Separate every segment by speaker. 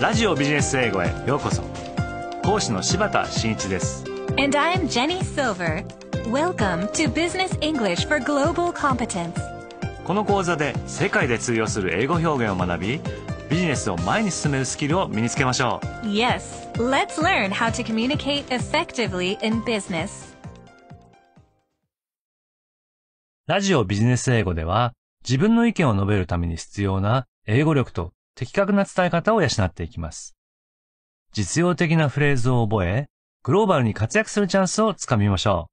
Speaker 1: ラジオビジネス英語へようこそ講師の柴田真一で
Speaker 2: す And I am Jenny Silver Welcome to Business English for Global Competence
Speaker 1: この講座で世界で通用する英語表現を学びビジネスを前に進めるスキルを身につけましょう
Speaker 2: Yes, let's learn how to communicate effectively in business
Speaker 1: ラジオビジネス英語では自分の意見を述べるために必要な英語力と的確な伝え方を養っていきます。実用的なフレーズを覚え、グローバルに活躍するチャンスをつかみましょ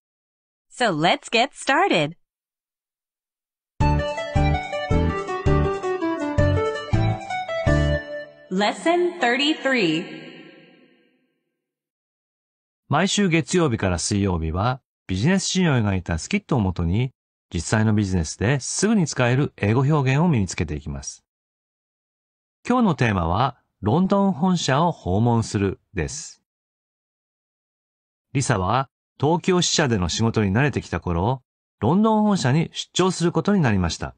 Speaker 3: う。So let's get started!
Speaker 1: 毎週月曜日から水曜日はビジネスシーンを描いたスキットをもとに実際のビジネスですぐに使える英語表現を身につけていきます。今日のテーマは、ロンドン本社を訪問するです。リサは、東京支社での仕事に慣れてきた頃、ロンドン本社に出張することになりました。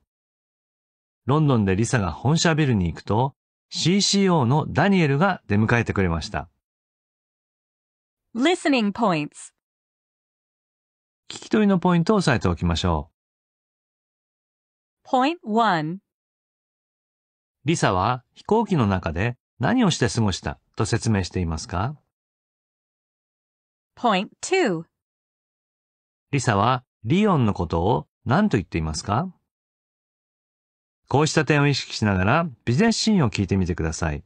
Speaker 1: ロンドンでリサが本社ビルに行くと、CCO のダニエルが出迎えてくれました。
Speaker 4: Listening Points
Speaker 1: 聞き取りのポイントを押さえておきましょ
Speaker 4: う。Point 1リサは飛行機の
Speaker 1: 中で何をして過ごしたと説明していますか
Speaker 3: ?Point 2
Speaker 1: リサはリオンのことを何と言っていますかこうした点を意識しながらビジネスシーンを聞いてみてください。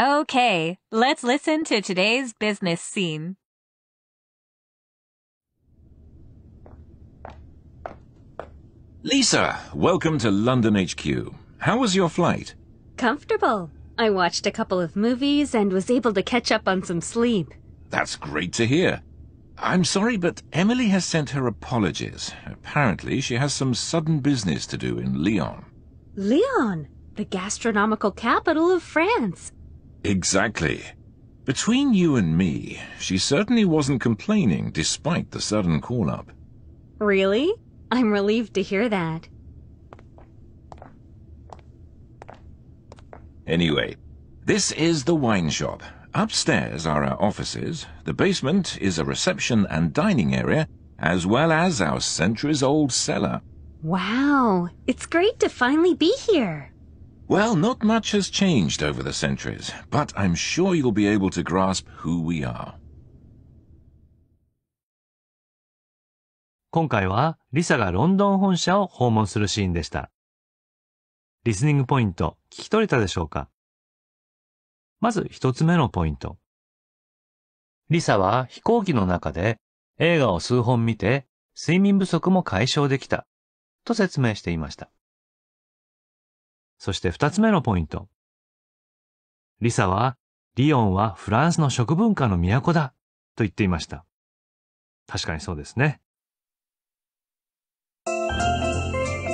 Speaker 3: Okay, let's listen to today's business scene.
Speaker 5: Lisa, welcome to London HQ. How was your flight?
Speaker 6: Comfortable. I watched a couple of movies and was able to catch up on some sleep.
Speaker 5: That's great to hear. I'm sorry, but Emily has sent her apologies. Apparently, she has some sudden business to do in Lyon.
Speaker 6: Lyon? The gastronomical capital of France.
Speaker 5: Exactly. Between you and me, she certainly wasn't complaining despite the sudden call-up.
Speaker 6: Really? I'm relieved to hear that.
Speaker 5: Anyway, this is the wine shop. Upstairs are our offices, the basement is a reception and dining area, as well as our centuries old cellar.
Speaker 6: Wow, it's great to finally be here.
Speaker 5: Well, not much has changed over the centuries, but I'm sure you'll be able to grasp who we are. 今回はリサがロンド
Speaker 1: ン本社を訪問するシーンでした。リスニングポイント、聞き取れたでしょうかまず一つ目のポイント。リサは飛行機の中で映画を数本見て睡眠不足も解消できたと説明していました。そして二つ目のポイント。リサはリヨンはフランスの食文化の都だと言っていました。確かにそうですね。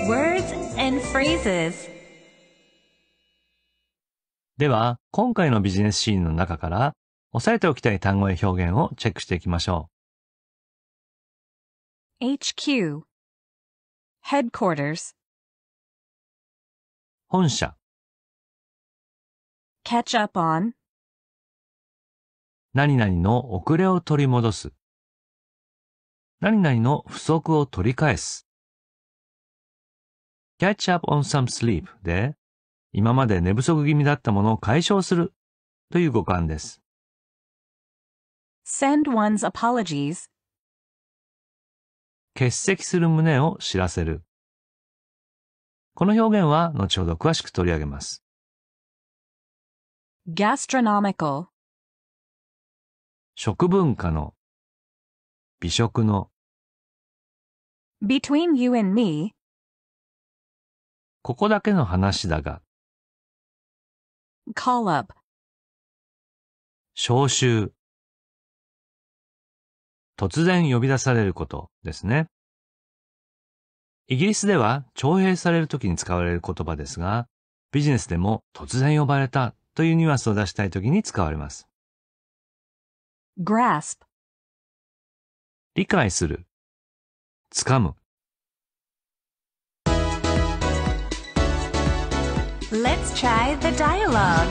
Speaker 2: Words and phrases
Speaker 1: では、今回のビジネスシーンの中から、押さえておきたい単語や表現をチェックしていきましょ
Speaker 4: う。HQ Headquarters 本社 Catch up on 何々の遅れを
Speaker 1: 取り戻す。何々の不足を取り返す。Catch up on some sleep で今まで寝不足気味だったものを解消するという語感です。
Speaker 4: send
Speaker 3: one's apologies
Speaker 1: 欠席する旨を知らせる。この表現は後ほど詳しく取り上げます。
Speaker 4: gastronomical 食文化の美食の between you and me ここだけの話だが call up 召集
Speaker 1: 突然呼び出されることですね。イギリスでは徴兵される時に使われる言葉ですが、ビジネスでも突然呼ばれたというニュアンスを出したい時に使われます。grasp 理解する、掴む
Speaker 2: Let's try the dialogue.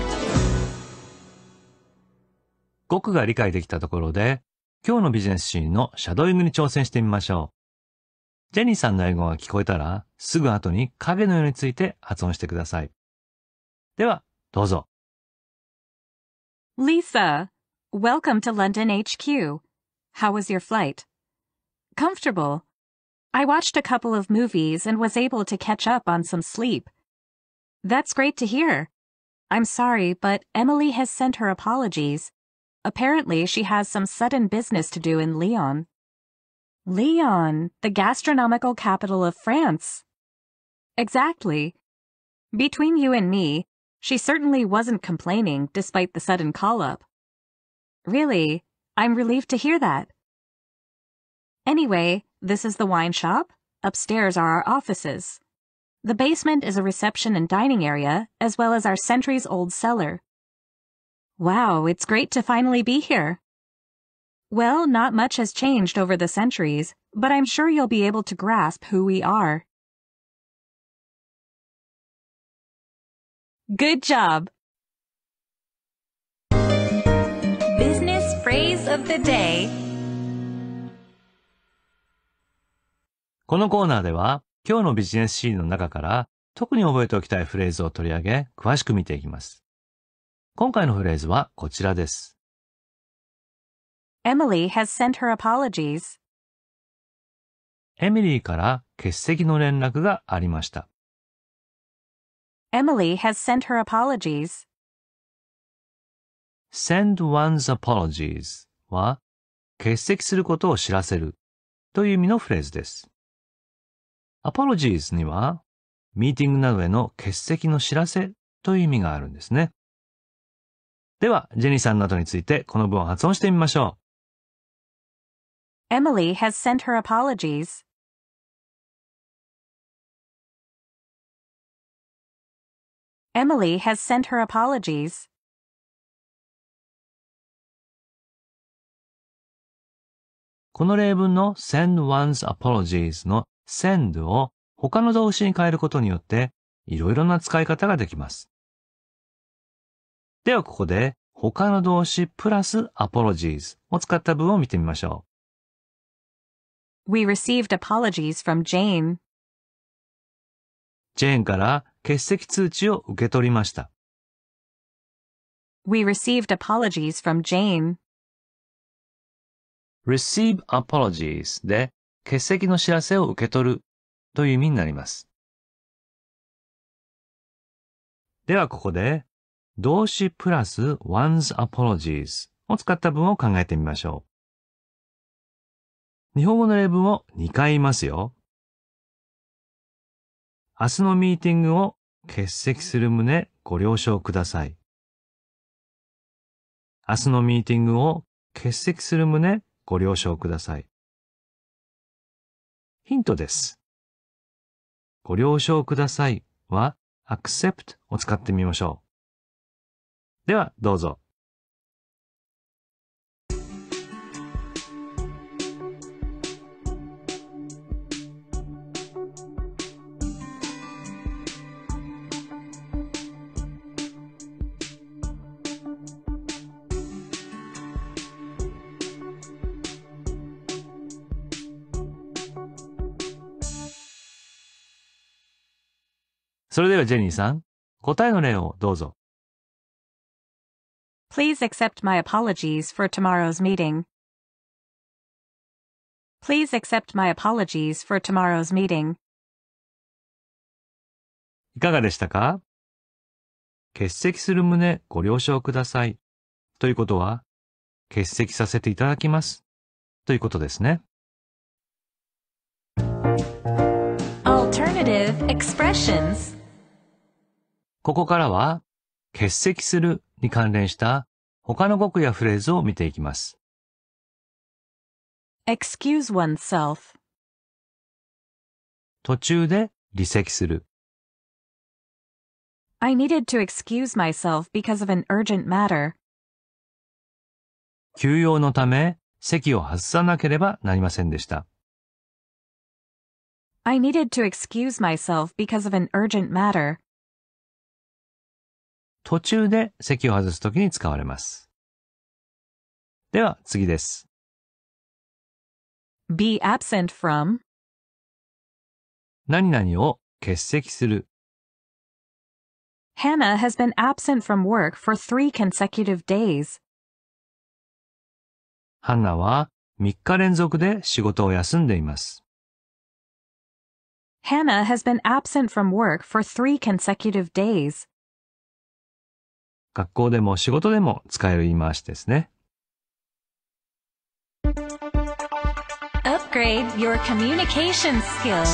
Speaker 1: 語句が理解できたところで、今日のビジネスシーンのシャドーイングに挑戦してみましょう。ジェニーさんの英語が聞こえたら、すぐ後に影のようについて発音してください。では、どうぞ。
Speaker 3: Lisa, welcome to London HQ. How was your flight? Comfortable. I watched a couple of movies and was able to catch up on some sleep. That's great to hear. I'm sorry, but Emily has sent her apologies. Apparently, she has some sudden business to do in Lyon. Lyon, the gastronomical capital of France. Exactly. Between you and me, she certainly wasn't complaining despite the sudden call up. Really, I'm relieved to hear that. Anyway, this is the wine shop. Upstairs are our offices. The basement is a reception and dining area, as well as our centuries-old cellar. Wow, it's great to finally be here. Well, not much has changed over the centuries, but I'm sure you'll be able to grasp who we are.
Speaker 4: Good job! Business Phrase of the
Speaker 3: Day
Speaker 1: このコーナーでは今日のビジネスシーンの中から特に覚えておきたいフレーズを取り上げ、詳しく見ていきます。今回のフレーズはこちらです。
Speaker 3: Emily has sent her apologies.
Speaker 1: エミリーから欠席の連絡がありました。
Speaker 3: Emily has sent her apologies.
Speaker 1: send one's apologies は欠席することを知らせるという意味のフレーズです。アポロジーズには、ミーティングなどへの欠席の知らせという意味があるんですね。では、ジェニーさんなどについてこの文を発音してみましょ
Speaker 4: う。Emily has sent her apologies.
Speaker 1: この例文の send one's apologies の send を他の動詞に変えることによって、いろいろな使い方ができます。ではここで、他の動詞プラス apologies を使った文を見てみましょ
Speaker 3: う。We received apologies from Jane.
Speaker 1: ジェーンから欠席通知を受け取りました。
Speaker 3: We received apologies from Jane.
Speaker 1: receive apologies で欠席の知らせを受け取るという意味になります。ではここで、動詞プラス one's apologies を使った文を考えてみましょう。日本語の例文を2回言いますよ。明日のミーティングを欠席する旨ご了承ください。明日のミーティングを欠席する旨ご了承ください。ヒントです。ご了承くださいは accept を使ってみましょう。では、どうぞ。それではジェニーさん、答えの例をどうぞ。
Speaker 3: Please accept my apologies for tomorrow's meeting.
Speaker 4: Please accept my apologies for tomorrow's meeting.
Speaker 1: いかがでしたか欠席する旨ご了承ください。ということは、欠席させていただきます。ということですね。
Speaker 3: Alternative expressions
Speaker 1: ここからは、欠席するに関連した他の語句やフレーズを見ていきます。
Speaker 3: excuse oneself
Speaker 1: 途
Speaker 4: 中で離席する。
Speaker 3: I needed to excuse myself because of an urgent matter.
Speaker 1: 休養のため席を外さなければなりませんでした。
Speaker 3: I needed to excuse myself because of an urgent matter.
Speaker 1: 途中で席を外すときに使われます。では次です。
Speaker 4: be absent from 何々を欠席する。Hannah has been absent
Speaker 3: from work for three consecutive days.
Speaker 4: Hannah
Speaker 1: は3日連続で仕事を休んでいます。
Speaker 3: Hannah has been absent from work for three consecutive days.
Speaker 1: 学校でも仕事でも使える言い回しですね。
Speaker 2: Upgrade your communication skills.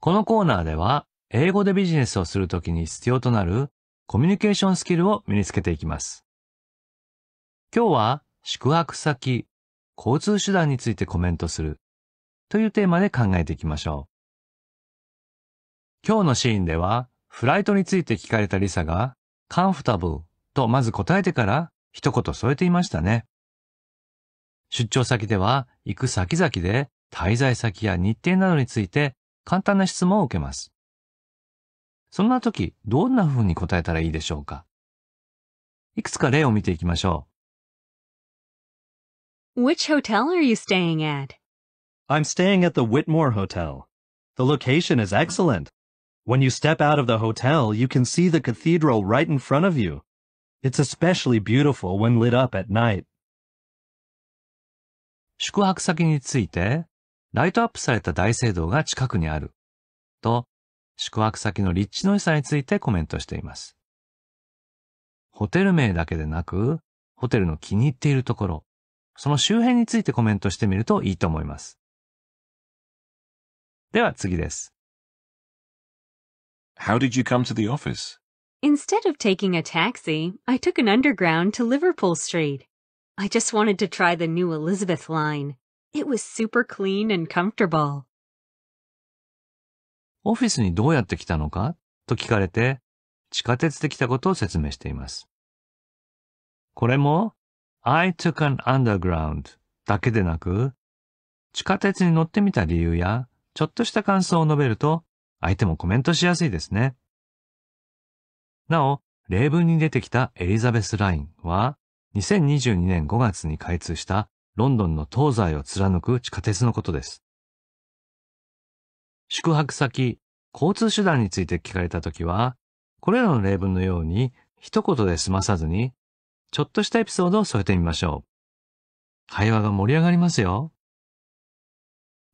Speaker 1: このコーナーでは、英語でビジネスをするときに必要となるコミュニケーションスキルを身につけていきます。今日は宿泊先、交通手段についてコメントするというテーマで考えていきましょう。今日のシーンでは、フライトについて聞かれたリサが、comfortable とまず答えてから一言添えていましたね。出張先では、行く先々で滞在先や日程などについて簡単な質問を受けます。そんな時、どんな風に答えたらいいでしょうかいくつか例を
Speaker 4: 見
Speaker 7: ていきましょ
Speaker 3: う。Which hotel are you staying at?
Speaker 7: I'm staying at the Whitmore Hotel. The location is excellent. When you step out of the hotel, you can see the cathedral right in front of you. It's especially beautiful when lit up at night. 宿泊先につい
Speaker 1: て、ライトアップされた大聖堂が近くにある。と、宿泊先の立地の良さについてコメントしています。ホテル名だけでなく、ホテルの気に入っているところ、その周辺についてコメントしてみるといいと思いま
Speaker 4: す。では次です。
Speaker 5: How did you come to the office?
Speaker 6: Instead of taking a taxi, I took an underground to Liverpool Street. I just wanted to try the new Elizabeth line. It was super clean and comfortable.
Speaker 1: オフィスにどうやって来たのかと聞かれて、地下鉄で来たことを説明しています。これも、I took an underground だけでなく、地下鉄に乗ってみた理由や、ちょっとした感想を述べると、相手もコメントしやすいですね。なお、例文に出てきたエリザベスラインは、2022年5月に開通したロンドンの東西を貫く地下鉄のことです。宿泊先、交通手段について聞かれたときは、これらの例文のように一言で済まさずに、ちょっとしたエピソードを添えてみましょう。会話が盛り上がりますよ。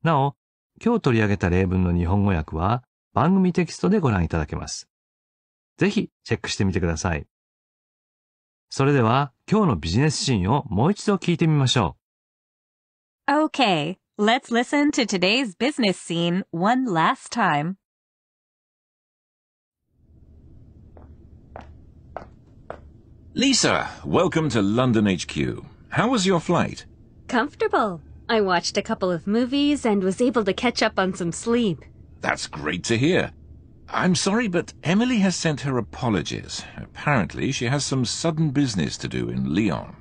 Speaker 1: なお、今日取り上げた例文の日本語訳は、番組テキストでご覧いただけます。ぜひチェックしてみてください。それでは今日のビジネスシーンをもう一度聞いてみましょ
Speaker 4: う。Okay,
Speaker 3: let's listen to today's business scene one last time.
Speaker 5: Lisa, welcome to London HQ. How was your flight?
Speaker 6: Comfortable. I watched a couple of movies and was able to catch up on some sleep.
Speaker 5: That's great to hear. I'm sorry, but Emily has sent her apologies. Apparently, she has some sudden business to do in Lyon.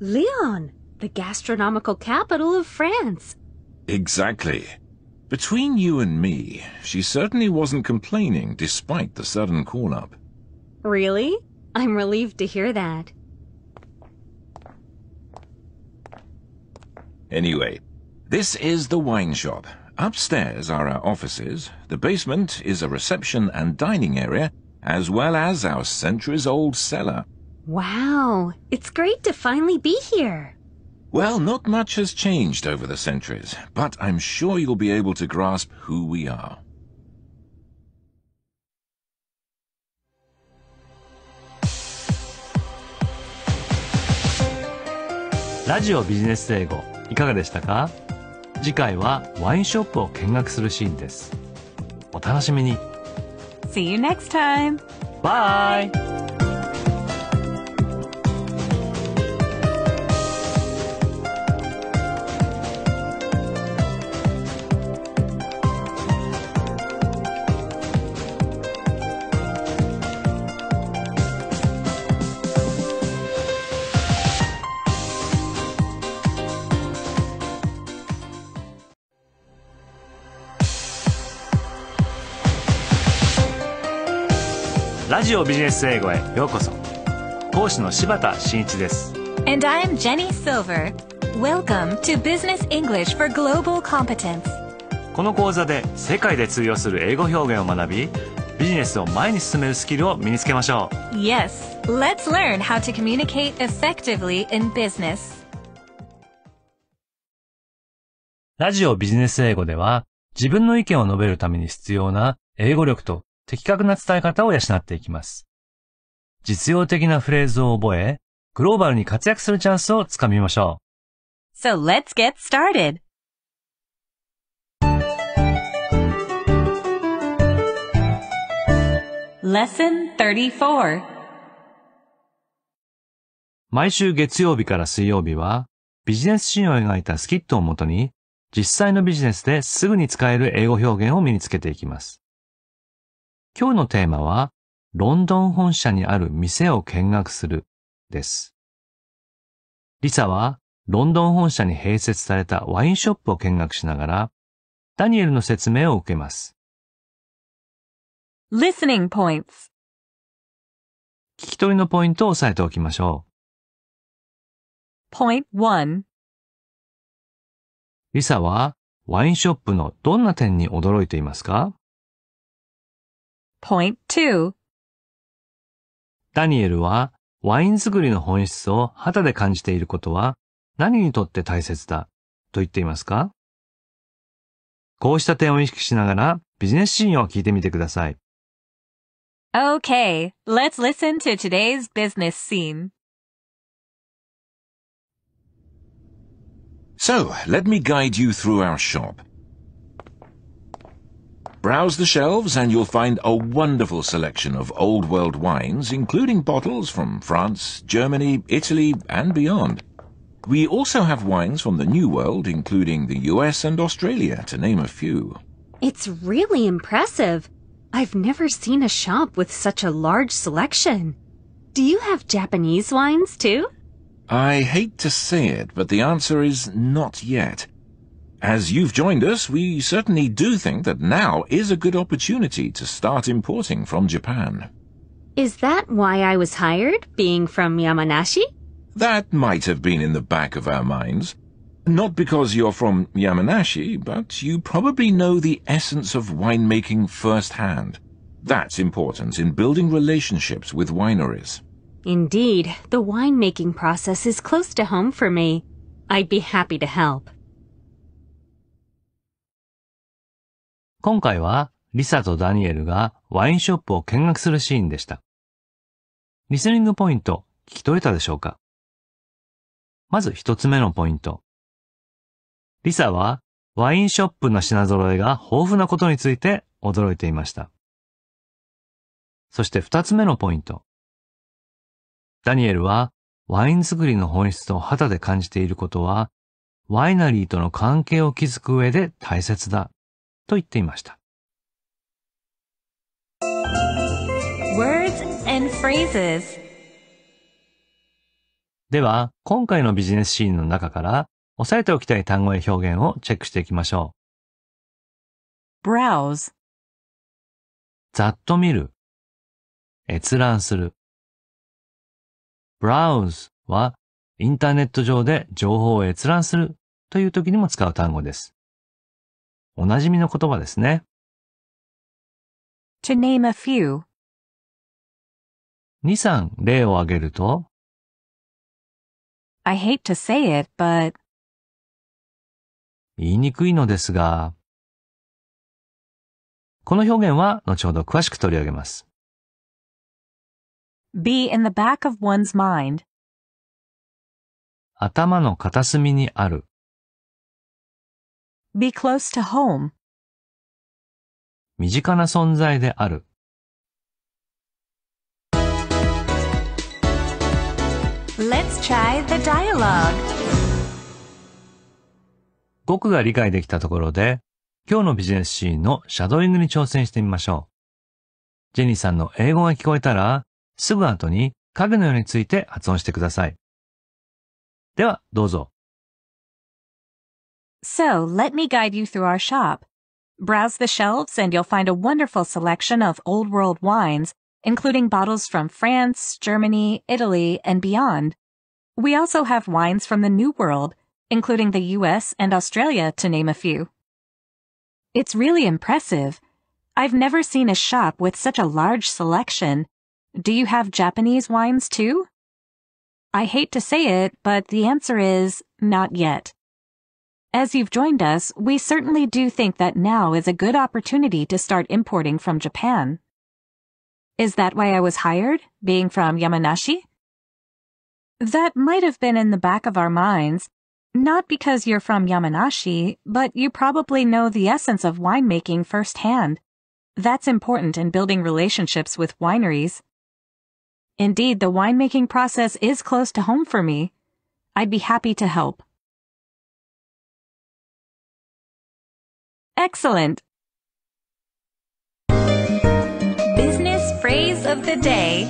Speaker 6: Lyon, the gastronomical capital of France.
Speaker 5: Exactly. Between you and me, she certainly wasn't complaining despite the sudden call up.
Speaker 6: Really? I'm relieved to hear that.
Speaker 5: Anyway, this is the wine shop, Upstairs are our offices, the basement is a reception and dining area, as well as our centuries old cellar.
Speaker 6: Wow, it's great to finally be here.
Speaker 5: Well, not much has changed over the centuries, but I'm sure you'll be able to grasp who we are.
Speaker 1: Radio 次回はワインショップを見学するシーンですお楽しみに
Speaker 3: See you next time! Bye!
Speaker 1: ラジオビジネス英語へようこそ講師の柴田真一です
Speaker 2: And I am Jenny Silver Welcome to Business English for Global Competence
Speaker 1: この講座で世界で通用する英語表現を学びビジネスを前に進めるスキルを身につけましょう
Speaker 2: Yes, let's learn how to communicate effectively in business
Speaker 1: ラジオビジネス英語では自分の意見を述べるために必要な英語力と的確な伝え方を養っていきます。実用的なフレーズを覚え、グローバルに活躍するチャンスをつかみましょ
Speaker 3: う。So let's get started!
Speaker 1: 毎週月曜日から水曜日はビジネスシーンを描いたスキットをもとに実際のビジネスですぐに使える英語表現を身につけていきます。今日のテーマは、ロンドン本社にある店を見学するです。リサは、ロンドン本社に併設されたワインショップを見学しながら、ダニエルの説明を受けます。
Speaker 4: Listening Points 聞き取りのポイントを押さえておきましょう。Point 1リサは
Speaker 1: ワインショップのどんな点に驚いていますか Point ダニエルはワイン作りの本質を肌で感じていることは何にとって大切だと言っていますかこうした点を意識しながらビジネスシーンを聞いてみてください。
Speaker 3: Okay, let's listen to today's business scene.
Speaker 5: So, let me guide you through our shop. Browse the shelves and you'll find a wonderful selection of old world wines, including bottles from France, Germany, Italy, and beyond. We also have wines from the New World, including the US and Australia, to name a few.
Speaker 6: It's really impressive. I've never seen a shop with such a large selection. Do you have Japanese wines too?
Speaker 5: I hate to say it, but the answer is not yet. As you've joined us, we certainly do think that now is a good opportunity to start importing from Japan.
Speaker 6: Is that why I was hired, being from Yamanashi?
Speaker 5: That might have been in the back of our minds. Not because you're from Yamanashi, but you probably know the essence of winemaking firsthand. That's important in building relationships with wineries.
Speaker 6: Indeed, the winemaking process is close to home for me. I'd be happy to help.
Speaker 1: 今回はリサとダニエルがワインショップを見学するシーンでした。リスニングポイント聞き取れたでしょうかまず一つ目のポイント。リサはワインショップの品揃えが豊富なことについて驚いていました。そして二つ目のポイント。ダニエルはワイン作りの本質と肌で感じていることは、ワイナリーとの関係を築く上で大切だと言っていました。では、今回のビジネスシーンの中から、押さえておきたい単語や表現をチェックしていきましょう。browse ざっと見る、閲覧する。browse はインターネット上で情報を閲覧するという時にも使う単語です。おなじみの言葉ですね。
Speaker 4: to name a few 2、3例を挙げると、I hate to say it, but 言いにくいのですが、この表現は後ほど詳しく取り上げます。be in the back of one's mind 頭の片隅にある be close to home.
Speaker 1: 身近な存在である。
Speaker 2: Let's try the dialogue.
Speaker 1: 語句が理解できたところで、今日のビジネスシーンのシャドーイングに挑戦してみましょう。ジェニーさんの英語が聞こえたら、すぐ後に影のようについて発音してください。では、どうぞ。
Speaker 4: So let me
Speaker 3: guide you through our shop. Browse the shelves and you'll find a wonderful selection of old world wines, including bottles from France, Germany, Italy, and beyond. We also have wines from the New World, including the US and Australia, to name a few. It's really impressive. I've never seen a shop with such a large selection. Do you have Japanese wines too? I hate to say it, but the answer is not yet. As you've joined us, we certainly do think that now is a good opportunity to start importing from Japan. Is that why I was hired, being from Yamanashi? That might have been in the back of our minds, not because you're from Yamanashi, but you probably know the essence of winemaking firsthand. That's important in building relationships with wineries. Indeed, the winemaking process is close to home for
Speaker 4: me. I'd be happy to help. Excellent.
Speaker 3: Business phrase of the day.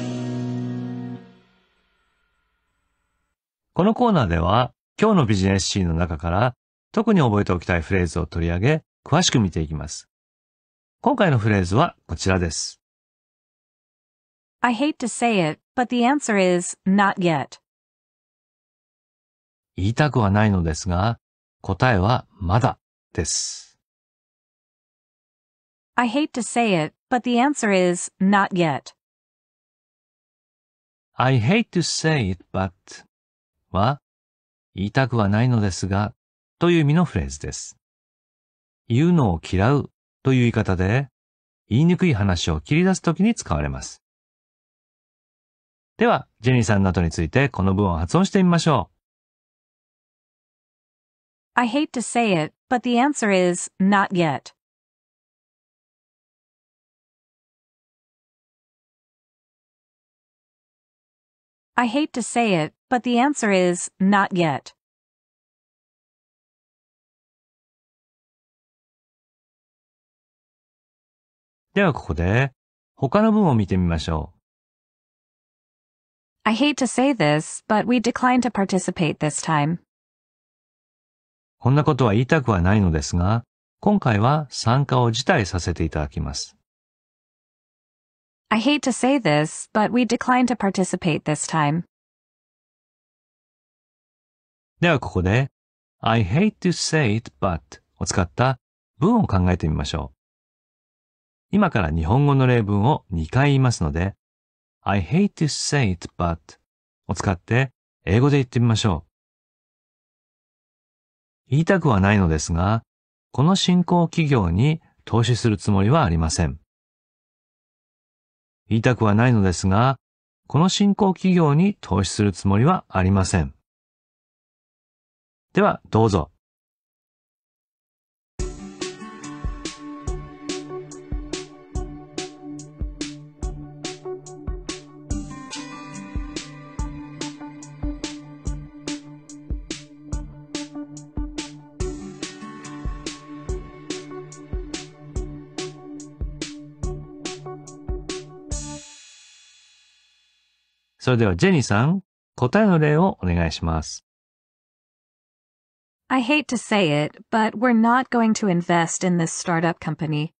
Speaker 1: このコーナーでは今日のビジネスシーンの中から特に覚えておきたいフレーズを取り上げ詳しく見ていきます。今回のフレーズはこちらです。
Speaker 3: I hate to say it, but the answer is not yet.
Speaker 1: 言いたくはないのですが、答えはまだで
Speaker 4: す。
Speaker 3: I hate to say it, but the answer is not yet.
Speaker 1: I hate to say it, but は言いたくはないのですがという意味のフレーズです。言うのを嫌うという言い方で言いにくい話を切り出すときに使われます。では、ジェニーさんなどについてこの文を発音
Speaker 4: してみましょう。I hate to say it, but the answer is not yet. I hate to say it, but the answer is, not yet. でではここ他の
Speaker 1: 文を見てみましょう。
Speaker 4: I hate to say this, but we declined
Speaker 3: to participate this time.
Speaker 1: こんなことは言いたくはないのですが、今回は参加を辞退させていただきます。
Speaker 3: I hate to say this, but we d e c l i n e to participate this time.
Speaker 1: ではここで、I hate to say it, but を使った文を考えてみましょう。今から日本語の例文を2回言いますので、I hate to say it, but を使って英語で言ってみましょう。言いたくはないのですが、この新興企業に投資するつもりはありません。言いたくはないのですが、この新興企業に投資するつもりはありません。では、どうぞ。それではジェニーさん、答えの例をお願いします。
Speaker 3: I hate to say it, but we're not going to invest in this startup company.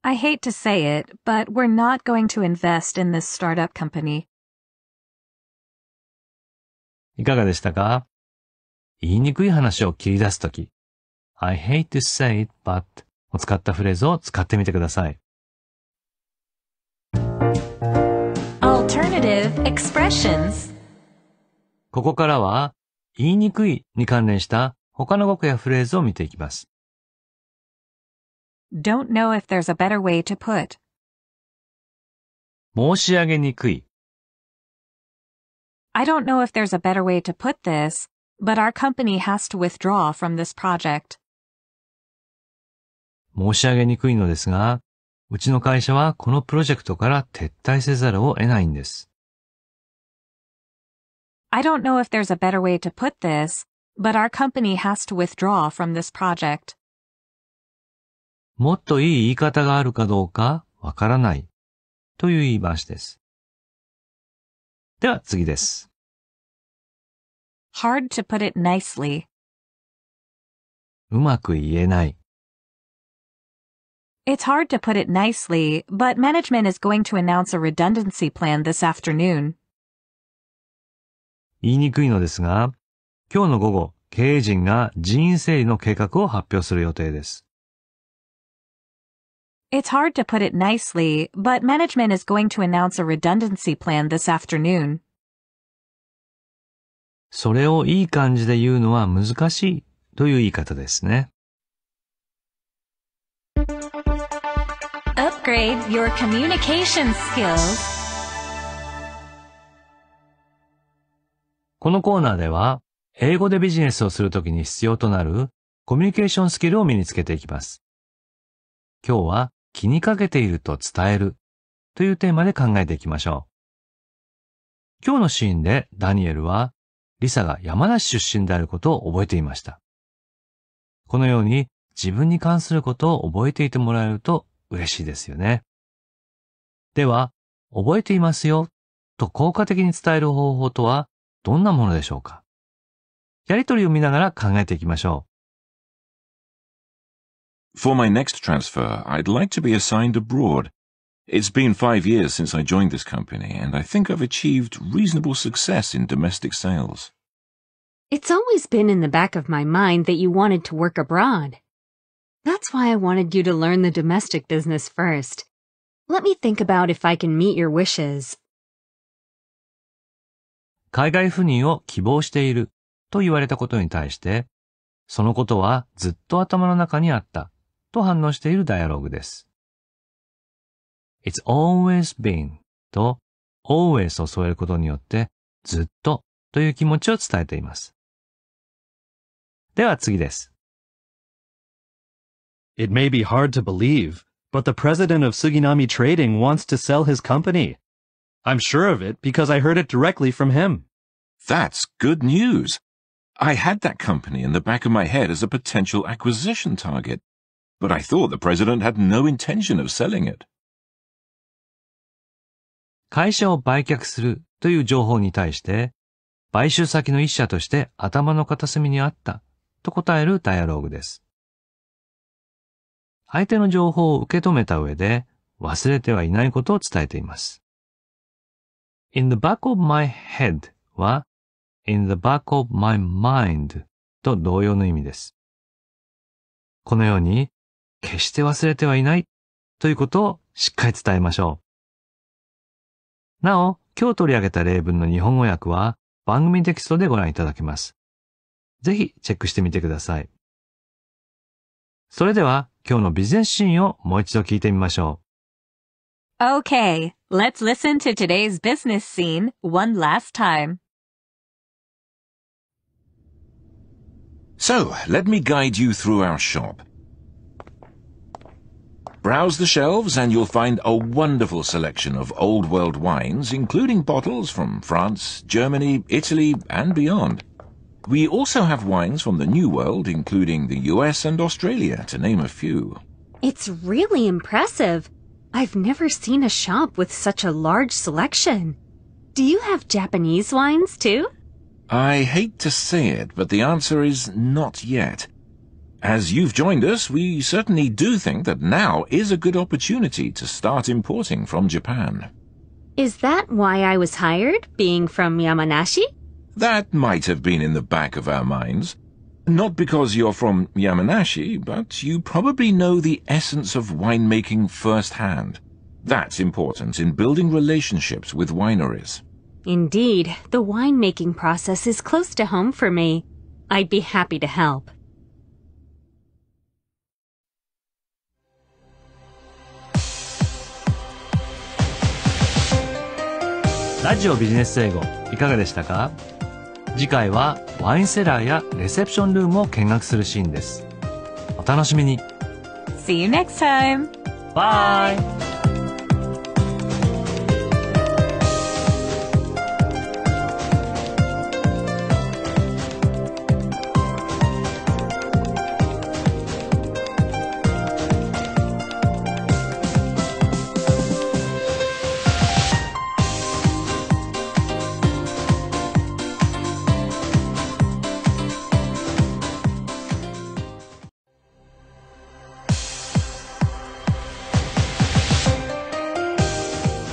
Speaker 3: I hate to say it, but we're not going to invest in this startup company.
Speaker 1: いかがでしたか言いにくい話を切り出すとき、I hate to say it, but を使ったフレーズを使ってみてください。ここからは、言いにくいに関連した他の語句やフレーズを見ていきます。
Speaker 4: Don't know if there's a better way to put
Speaker 1: 申し上げにくい
Speaker 3: I don't know if there's a better way to put this, but our company has to withdraw from this project.
Speaker 1: 申し上げにくいのですが、うちの会社はこのプロジェクトから撤退せざるを得ないんです。
Speaker 3: I don't know if there's a better way to put this, but our company has to withdraw from this project.
Speaker 1: もっといい言い方があるかどうか
Speaker 4: わからないという言い回しです。では次です。hard to put it nicely
Speaker 1: うまく言えない。
Speaker 4: It's hard to put it nicely,
Speaker 3: but management is going to announce a redundancy plan this afternoon.
Speaker 1: 言いにくいのですが、今日の午後、経営陣が人員整理の計画を発表する予定です。
Speaker 3: It's hard to put it nicely, but management is going to announce a redundancy plan this afternoon.
Speaker 1: それをいい感じで言うのは難しいという言い方ですね。
Speaker 4: Upgrade
Speaker 2: your communication skills
Speaker 1: このコーナーでは、英語でビジネスをするときに必要となるコミュニケーションスキルを身につけていきます。今日は気にかけていると伝えるというテーマで考えていきましょう。今日のシーンでダニエルはリサが山梨出身であることを覚えていました。このように自分に関することを覚えていてもらえると嬉しいですよね。では、覚えていますよと効果的に伝える方法とはどんなものでしょうかやりとりを見ながら考えていきましょ
Speaker 5: う。For my next transfer, I'd like to be assigned abroad. It's been five years since I joined this company, and I think I've achieved reasonable success in domestic sales.
Speaker 6: It's always been in the back of my mind that you wanted to work abroad. That's why I wanted you to learn the domestic business first.
Speaker 3: Let me think about if I can meet your wishes
Speaker 1: 海外赴任を希望していると言われたことに対して、そのことはずっと頭の中にあったと反応しているダイアログです。It's always been と always を添えることによってずっとという気持ちを伝えています。では次です。
Speaker 7: It may be hard to believe, but the president of Suginami Trading wants to sell his company. I'm sure of it because I heard it directly from him.
Speaker 5: That's good news. I had that company in the back of my head as a potential acquisition target, but I thought the president had no intention of selling it. 会社を売却するという情報に対して、
Speaker 1: 買収先の一社として頭の片隅にあったと答えるダイアログです。相手の情報を受け止めた上で忘れてはいないことを伝えています。in the back of my head は in the back of my mind と同様の意味です。このように決して忘れてはいないということをしっかり伝えましょう。なお、今日取り上げた例文の日本語訳は番組テキストでご覧いただけます。ぜひチェックしてみてください。それでは今日のビジネスシーンをもう一度聞いてみましょう。
Speaker 3: Okay. Let's listen to today's business scene one last time.
Speaker 5: So, let me guide you through our shop. Browse the shelves and you'll find a wonderful selection of old world wines, including bottles from France, Germany, Italy, and beyond. We also have wines from the New World, including the US and Australia, to name a few.
Speaker 6: It's really impressive. I've never seen a shop with such a large selection. Do you have Japanese wines too?
Speaker 5: I hate to say it, but the answer is not yet. As you've joined us, we certainly do think that now is a good opportunity to start importing from Japan.
Speaker 6: Is that why I was hired, being from Yamanashi?
Speaker 5: That might have been in the back of our minds. Not because you're from Yamanashi, but you probably know the essence of winemaking firsthand. That's important in building relationships with wineries.
Speaker 6: Indeed, the winemaking process is close to home for me. I'd be happy to help.
Speaker 1: Radio Business 次回はワインセラーやレセプションルームを見学するシーンです。お楽しみに
Speaker 3: !See you next time! Bye!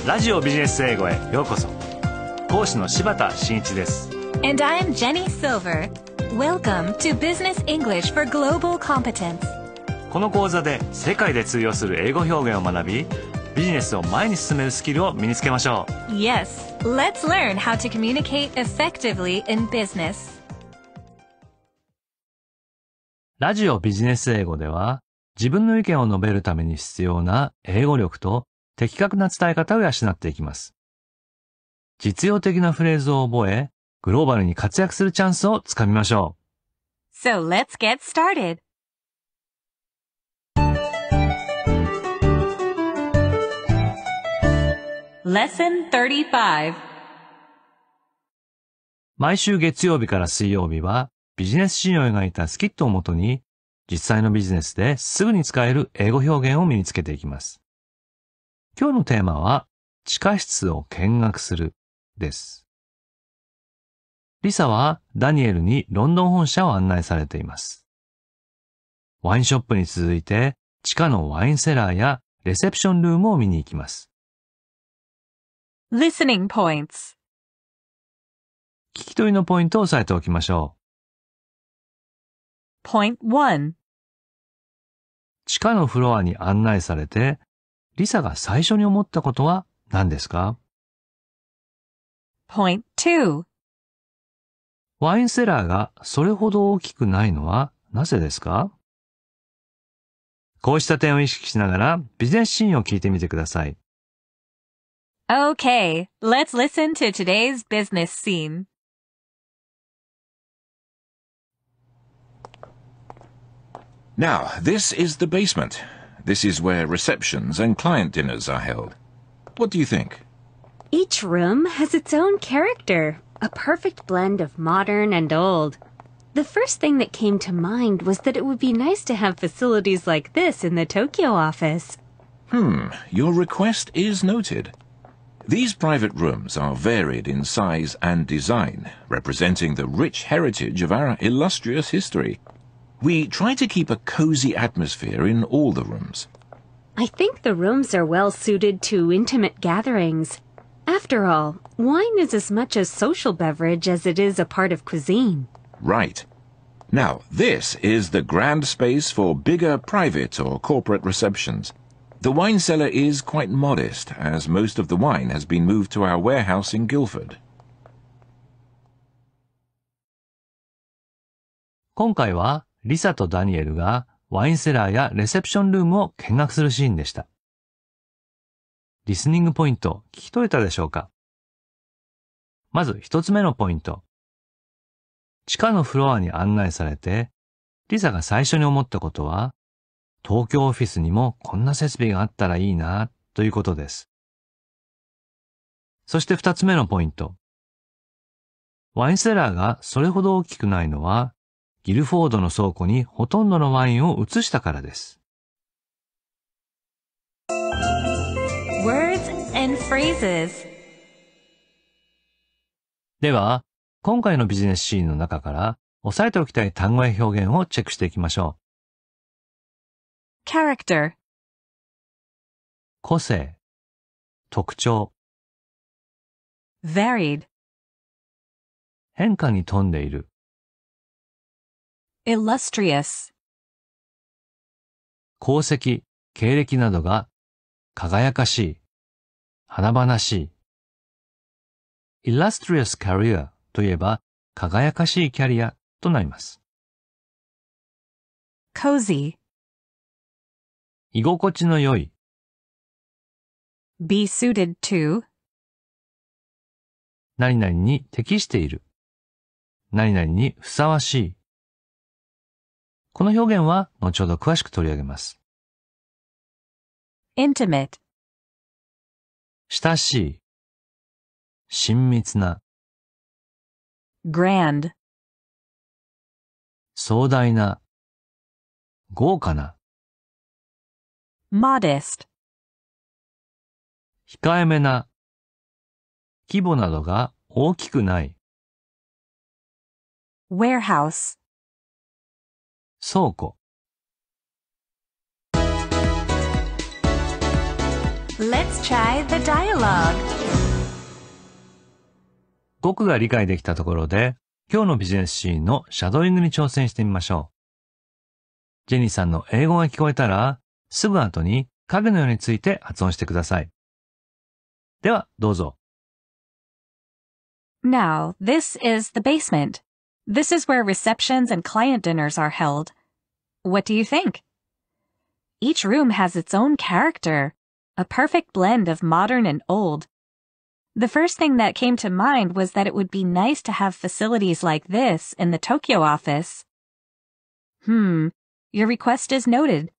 Speaker 1: ラジオビジネス英語へようこそ講師の柴田真一です
Speaker 2: And I am Jenny Silver Welcome to Business English for Global Competence
Speaker 1: この講座で世界で通用する英語表現を学びビジネスを前に進めるスキルを身につけましょ
Speaker 2: う Yes, let's learn how to communicate effectively in business
Speaker 1: ラジオビジネス英語では自分の意見を述べるために必要な英語力と的確な伝え方を養っていきます。実用的なフレーズを覚え、グローバルに活躍するチャンスをつかみましょ
Speaker 3: う。So let's get started!
Speaker 1: 毎週月曜日から水曜日はビジネスシーンを描いたスキットをもとに実際のビジネスですぐに使える英語表現を身につけていきます。今日のテーマは、地下室を見学する、です。リサはダニエルにロンドン本社を案内されています。ワインショップに続いて、地下のワインセラーやレセプションルームを見に行
Speaker 4: きます。Listening Points 聞き取りのポイントを押さえておきましょう。Point 1
Speaker 1: 地下のフロアに案内されて、リサが最初に思ったことは何ですか ?Point 2ワインセラーがそれほど大きくないのはなぜですかこうした点を意識しながらビジネスシーンを聞いてみてください。
Speaker 3: Okay, let's listen to today's business scene.
Speaker 5: Now, this is the basement. This is where receptions and client dinners are held. What do you think?
Speaker 6: Each room has its own character, a perfect blend of modern and old. The first thing that came to mind was that it would be nice to have facilities like this in the Tokyo office.
Speaker 5: Hmm, your request is noted. These private rooms are varied in size and design, representing the rich heritage of our illustrious history. We try to keep a cozy atmosphere in all the rooms.
Speaker 6: I think the rooms are well suited to intimate gatherings. After all, wine is as much a social beverage as it is a part of cuisine.
Speaker 5: Right. Now, this is the grand space for bigger private or corporate receptions. The wine cellar is quite modest, as most of the wine has been moved to our warehouse in Guildford. 今回はリサとダニエ
Speaker 1: ルがワインセラーやレセプションルームを見学するシーンでした。リスニングポイント、聞き取れたでしょうかまず一つ目のポイント。地下のフロアに案内されて、リサが最初に思ったことは、東京オフィスにもこんな設備があったらいいな、ということです。そして二つ目のポイント。ワインセラーがそれほど大きくないのはギルフォードの倉庫にほとんどのワインを移したからです。では、今回のビジネスシーンの中から押さえておきたい単語や表現をチェックしていきましょう。
Speaker 4: character 個性特徴 varied 変化に富んでいる illustrious 功績、経歴などが輝かしい、華々しい。illustrious career といえば輝かしいキャリアとなります。cozy 居心地の良い be suited to 何々に適している。何々にふさわしい。この表現は後ほど詳しく取り上げます。intimate 親しい親密な grand 壮大な豪華な modest 控えめな規模などが大きくない warehouse 倉庫
Speaker 1: 僕が理解できたところで今日のビジネスシーンのシャドーイングに挑戦してみましょう。ジェニーさんの英語が聞こえたらすぐ後に影のようについて発音してください。ではどうぞ。
Speaker 3: Now, this is the basement. This is where receptions and client dinners are held. What do you think? Each room has its own character, a perfect blend of modern and old. The first thing that came to mind was that it would be nice to have facilities like this in the Tokyo office. Hmm, your request is noted.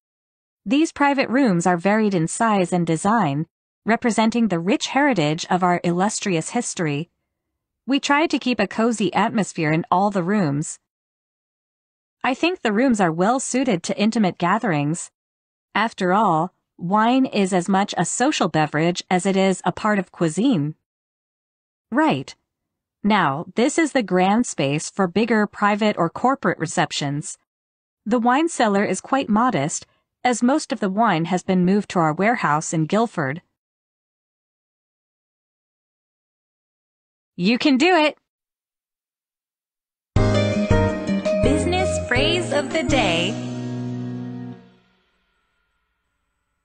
Speaker 3: These private rooms are varied in size and design, representing the rich heritage of our illustrious history. We tried to keep a cozy atmosphere in all the rooms. I think the rooms are well suited to intimate gatherings. After all, wine is as much a social beverage as it is a part of cuisine. Right. Now, this is the grand space for bigger private or corporate receptions. The wine cellar is quite modest, as most of the wine has been moved to our warehouse in Guilford.
Speaker 4: You can do it! Business Phrase of the Day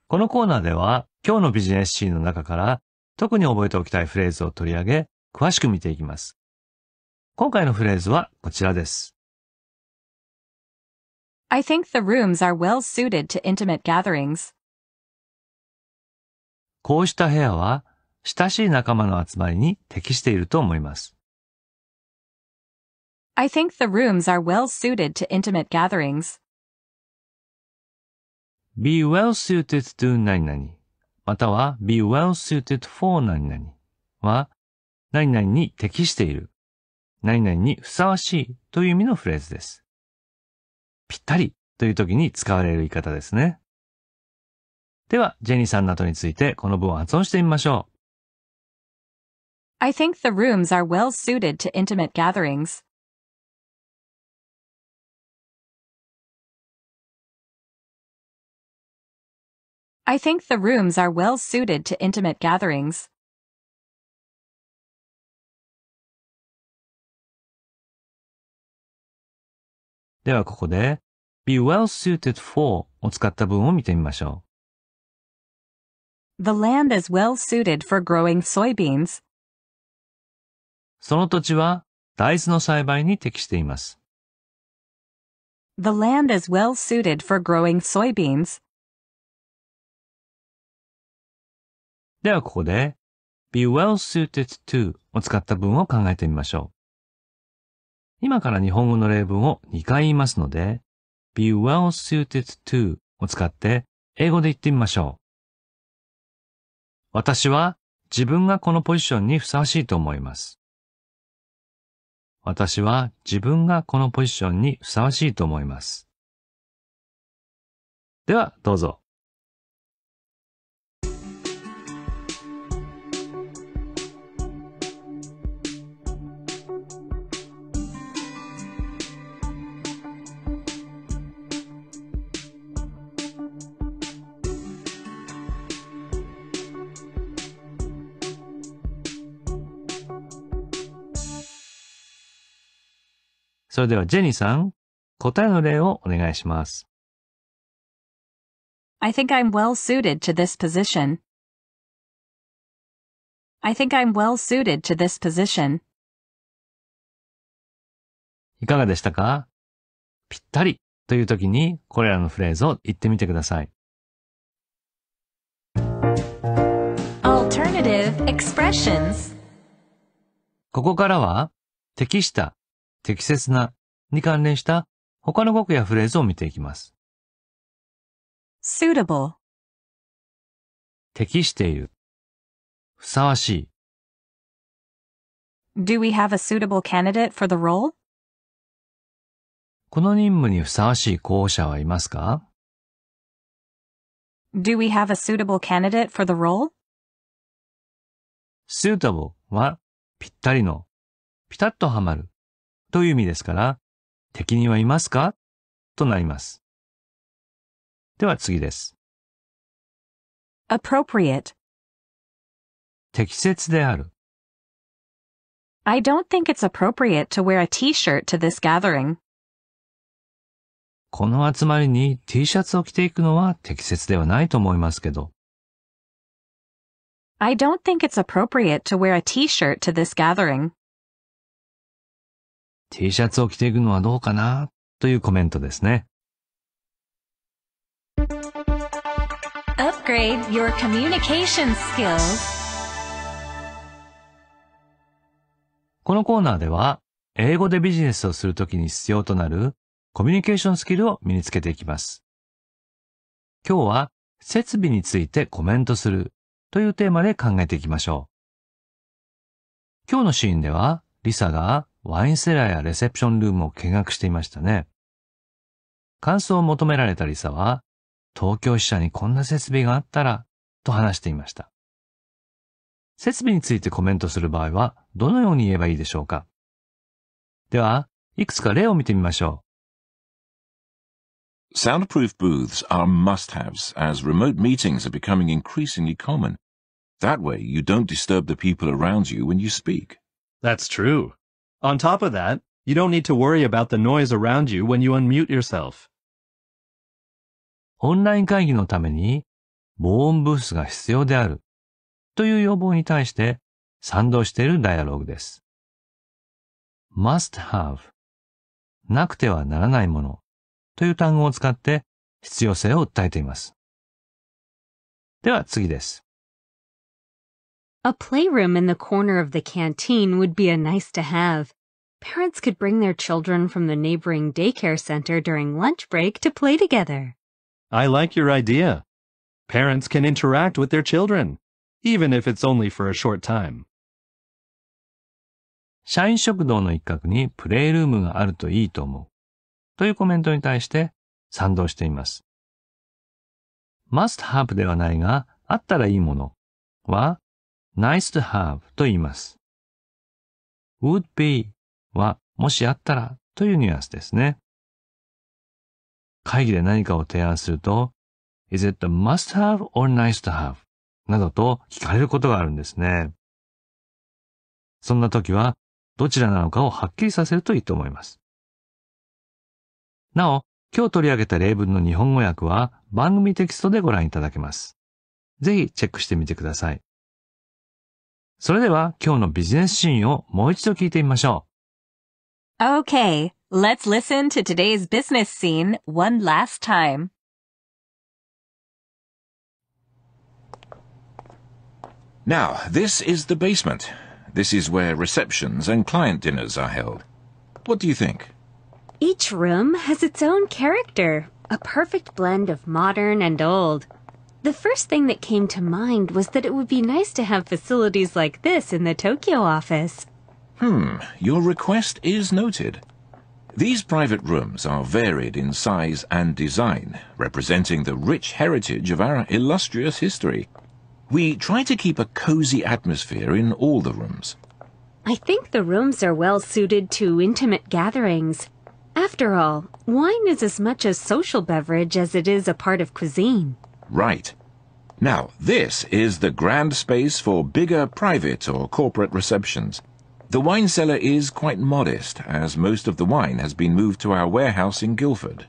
Speaker 1: このコーナーでは今日のビジネスシーンの中から特に覚えておきたいフレーズを取り上げ詳しく見ていきます。今回のフレーズはこちらです。
Speaker 3: I think the rooms are well suited to intimate gatherings.
Speaker 1: こうした部屋は親しい仲間の集まりに適していると思います。
Speaker 3: I think the rooms are well suited to intimate gatherings.
Speaker 1: be well suited to 何々または be well suited for 何々は何々に適している何々にふさわしいという意味のフレーズです。ぴったりという時に使われる言い方ですね。では、ジェニーさんなどについてこの文を発音してみましょう。
Speaker 4: I think the rooms are well suited to intimate gatherings. I think the rooms are well suited to intimate ではここで be well
Speaker 1: suited for を使った文を見てみましょ
Speaker 4: う。The land is
Speaker 3: well suited for growing soybeans.
Speaker 1: その土地は大豆の栽培に適しています。
Speaker 4: The land is well suited for growing soybeans.
Speaker 1: ではここで be well suited to を使った文を考えてみましょう。今から日本語の例文を2回言いますので be well suited to を使って英語で言ってみましょう。私は自分がこのポジションにふさわしいと思います。私は自分がこのポジションにふさわしいと思います。では、どうぞ。それではジェニーさん、答えの例をお願いします。
Speaker 4: I think I'm well suited to this position. I think I'm well suited to this position.
Speaker 1: いかがでしたかぴったりという時にこれらのフレーズを言ってみてください。ここからは適した適切なに関連した他の語句やフレーズを見ていきます。
Speaker 4: suitable 適している。ふさわしい。Do we have a suitable
Speaker 3: candidate for the role?
Speaker 4: この任務にふさわしい候補者はいますか
Speaker 3: ?Do we have a suitable candidate for the
Speaker 4: role?suitable はぴったりの、ぴたっとはまるという意味ですから、敵にはいますかとなります。では次です。appropriate 適切である。I don't think it's appropriate
Speaker 3: to wear a t-shirt to this gathering.
Speaker 1: この集まりに T シャツを着ていくのは適切ではないと思いますけど。
Speaker 3: I don't think it's appropriate to wear a t-shirt to this gathering.
Speaker 1: T シャツを着ていくのはどうかなというコメントですね。
Speaker 2: Upgrade your communication skills.
Speaker 1: このコーナーでは、英語でビジネスをするときに必要となるコミュニケーションスキルを身につけていきます。今日は設備についてコメントするというテーマで考えていきましょう。今日のシーンでは、リサがワインセラーやレセプションルームを見学していましたね。感想を求められたリサは、東京支社にこんな設備があったら、と話していました。設備についてコメントする場合は、どのように言えばいいでしょうかでは、
Speaker 5: いくつか例を見てみましょう。Soundproof booths are must-haves as remote meetings are becoming increasingly common. That way you don't disturb the people around you when you speak. That's true. On
Speaker 7: top of that, you don't need to worry about the noise around you when you unmute yourself. オンライン会議のために防音ブースが必要である
Speaker 1: という要望に対して賛同しているダイアログです。must have なくてはならないものという単語を使って
Speaker 4: 必要性を訴えています。では次です。
Speaker 6: A playroom in the corner of the canteen would be a nice to have. Parents could bring their children from the neighboring daycare center during lunch break to play together.
Speaker 7: I like your idea. Parents can interact with their children, even if it's only for a short time. 社員食堂の一
Speaker 1: 角にプレイルームがあるといいと思う。というコメントに対して賛同しています。must have ではないが、あったらいいもの
Speaker 4: は nice to have と言います。would be
Speaker 1: はもしあったらというニュアンスですね。会議で何かを提案すると is it a must have or nice to have などと聞かれることがあるんですね。そんな時はどちらなのかをはっきりさせるといいと思います。なお、今日取り上げた例文の日本語訳は番組テキストでご覧いただけます。ぜひチェックしてみてください。それでは今日のビジネスシーンをもう一度聞いてみましょ
Speaker 3: う。Okay, let's listen to today's business scene one last time.
Speaker 5: Now, this is the basement. This is where receptions and client dinners are held. What do you think?
Speaker 6: Each room has its own character, a perfect blend of modern and old. The first thing that came to mind was that it would be nice to have facilities like this in the Tokyo office.
Speaker 5: Hmm, your request is noted. These private rooms are varied in size and design, representing the rich heritage of our illustrious history. We try to keep a cozy atmosphere in all the rooms.
Speaker 6: I think the rooms are well suited to intimate gatherings. After all, wine is as much a social beverage as it is a part of cuisine
Speaker 5: right. Now, this is the grand space for bigger private or corporate receptions. The wine cellar is quite modest, as most of the wine has been moved to our warehouse in Guildford.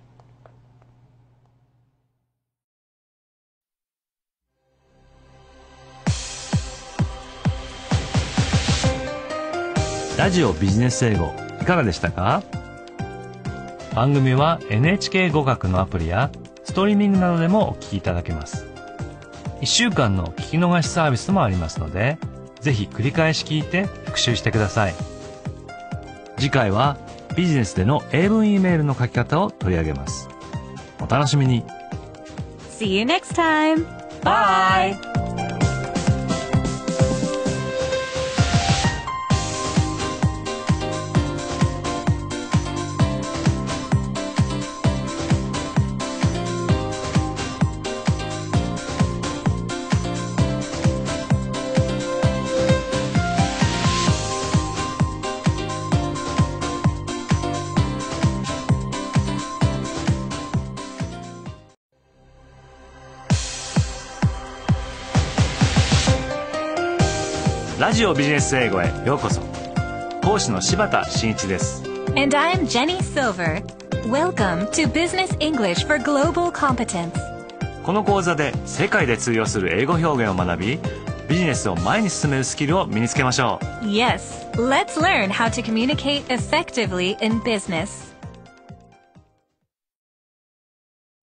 Speaker 1: NHK 語学のアプリやストリーミングなどでもお聞きいただけます。1週間の聞き逃しサービスもありますので、ぜひ繰り返し聞いて復習してください。次回はビジネスでの英文 E メールの書き方を取り上げます。お楽しみに。
Speaker 3: See you next time. Bye.
Speaker 1: ラジオビジネス英語へようこそ講師の柴田真一です
Speaker 2: And I'm Jenny Silver Welcome to Business English for Global Competence
Speaker 1: この講座で世界で通用する英語表現を学びビジネスを前に進めるスキルを身につけましょ
Speaker 2: う Yes, let's learn how to communicate effectively in business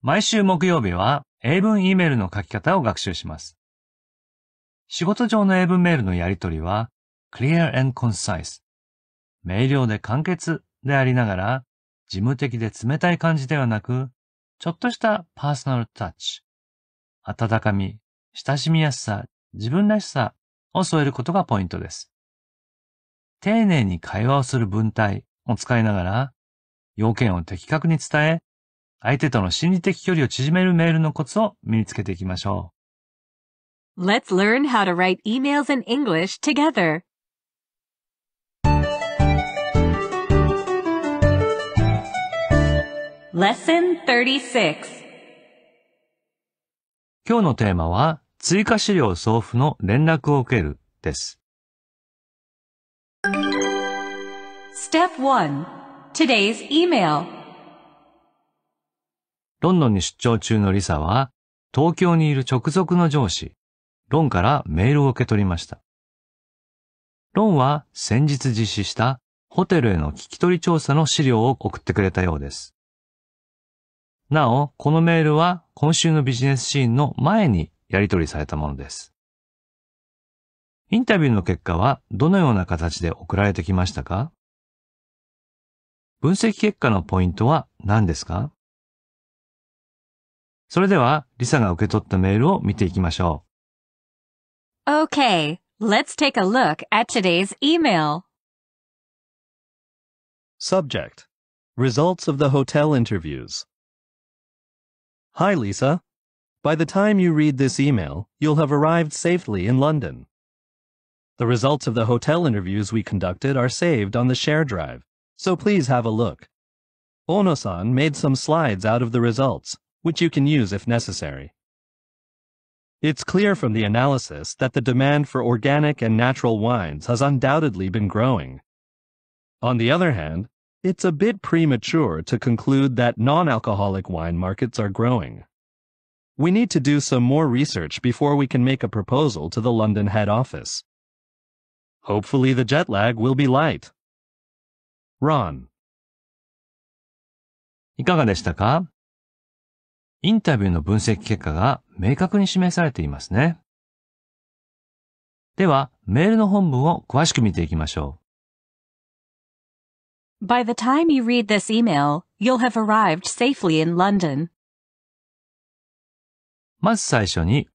Speaker 1: 毎週木曜日は英文 E メールの書き方を学習します仕事上の英文メールのやりとりは clear and concise。明瞭で簡潔でありながら、事務的で冷たい感じではなく、ちょっとしたパーソナルタッチ、温かみ、親しみやすさ、自分らしさを添えることがポイントです。丁寧に会話をする文体を使いながら、要件を的確に伝え、相手との心理的距離を縮めるメールのコツを身につけていきましょう。
Speaker 3: Let's learn how to write emails in English together. Lesson 36
Speaker 1: 今日のテーマは追加資料送付の連絡を受けるです。
Speaker 4: Step
Speaker 3: 1 Today's email
Speaker 1: ロンドンに出張中のリサは東京にいる直属の上司ロンからメールを受け取りました。ロンは先日実施したホテルへの聞き取り調査の資料を送ってくれたようです。なお、このメールは今週のビジネスシーンの前にやり取りされたものです。インタビューの結果はどのような形で送られてきましたか分析結果のポイントは何ですかそれでは、リサが受け取ったメールを見ていきましょう。
Speaker 4: Okay, let's take a look at today's email.
Speaker 7: Subject Results of the Hotel Interviews. Hi, Lisa. By the time you read this email, you'll have arrived safely in London. The results of the hotel interviews we conducted are saved on the share drive, so please have a look. Ono-san made some slides out of the results, which you can use if necessary. It's clear from the analysis that the demand for organic and natural wines has undoubtedly been growing. On the other hand, it's a bit premature to conclude that non-alcoholic wine markets are growing. We need to do some more research before we can make a proposal to the London head office. Hopefully the jet lag will be light.
Speaker 4: Ron いかがでしたか
Speaker 1: インタビューの分析結果が明確に示されていますね。では、メールの本文を詳しく見ていきましょ
Speaker 3: う。By the time you read this email, you'll have arrived safely in London.
Speaker 1: まず最初に、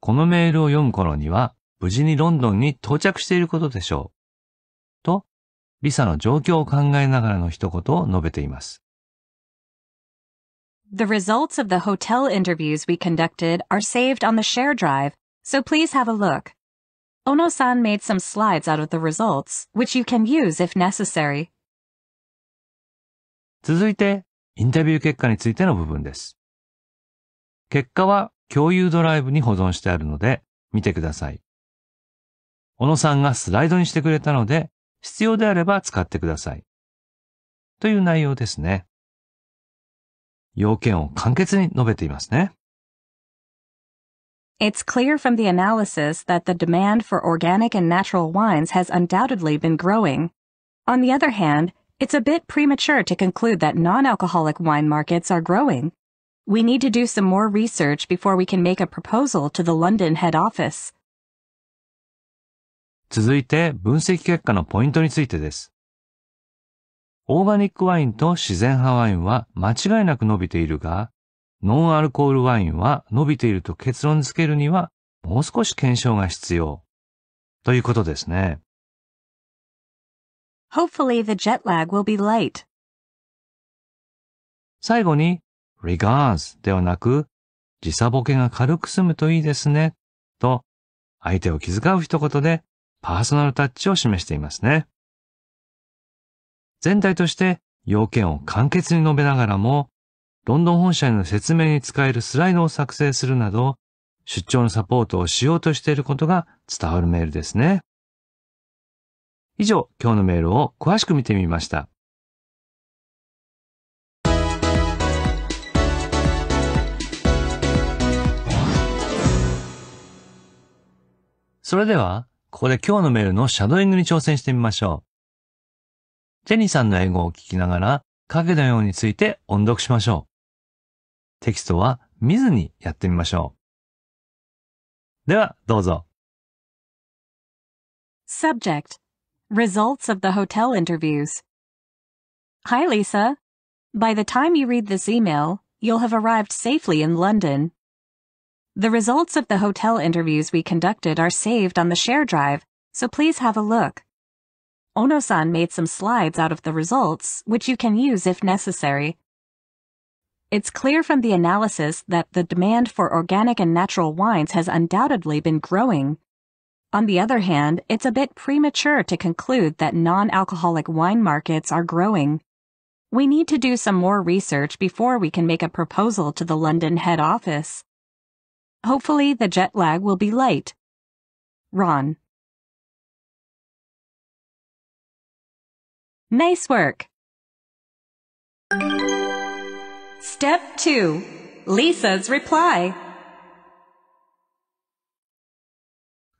Speaker 1: このメールを読む頃には、無事にロンドンに到着していることでしょう。と、リサの状況を考えながらの一言を述べています。
Speaker 3: The results of the hotel interviews we conducted are saved on the share drive, so please have a look. Ono-san made some slides out of the results, which you can use if necessary.
Speaker 1: 続いて、インタビュー結果についての部分です。結果は共有ドライブに保存してあるので、見てください。小野さんがスライドにしてくれたので、必要であれば使ってください。という内容ですね。要件を簡潔に述べていますね。
Speaker 3: It's clear from the analysis that the demand for organic and natural wines has undoubtedly been growing. On the other hand, it's a bit premature to conclude that non-alcoholic wine markets are growing. We need to do some more research before we can make a proposal to the London head office.
Speaker 1: 続いて分析結果のポイントについてです。オーガニックワインと自然派ワインは間違いなく伸びているが、ノンアルコールワインは伸びていると結論付けるにはもう少し検証が必要。ということですね。
Speaker 4: Hopefully the jet lag will be light. 最後に、
Speaker 1: regards ではなく、時差ボケが軽く済むといいですね、と、相手を気遣う一言でパーソナルタッチを示していますね。全体として要件を簡潔に述べながらも、ロンドン本社への説明に使えるスライドを作成するなど、出張のサポートをしようとしていることが伝わるメールですね。以上、今日のメールを詳しく見てみました。それでは、ここで今日のメールのシャドウイングに挑戦してみましょう。ジェニーさんの英語を聞きながら、カのようについて音読しましょう。テキストは見ずにやってみましょう。では、どうぞ。
Speaker 3: Subject Results of the Hotel Interviews Hi, Lisa. By the time you read this email, you'll have arrived safely in London. The results of the hotel interviews we conducted are saved on the share drive, so please have a look. Ono-san made some slides out of the results, which you can use if necessary. It's clear from the analysis that the demand for organic and natural wines has undoubtedly been growing. On the other hand, it's a bit premature to conclude that non-alcoholic wine markets are growing. We need to do some more research before we can make a proposal to the London
Speaker 4: head office. Hopefully the jet lag will be light. Ron Nice work. Step 2 Lisa's reply.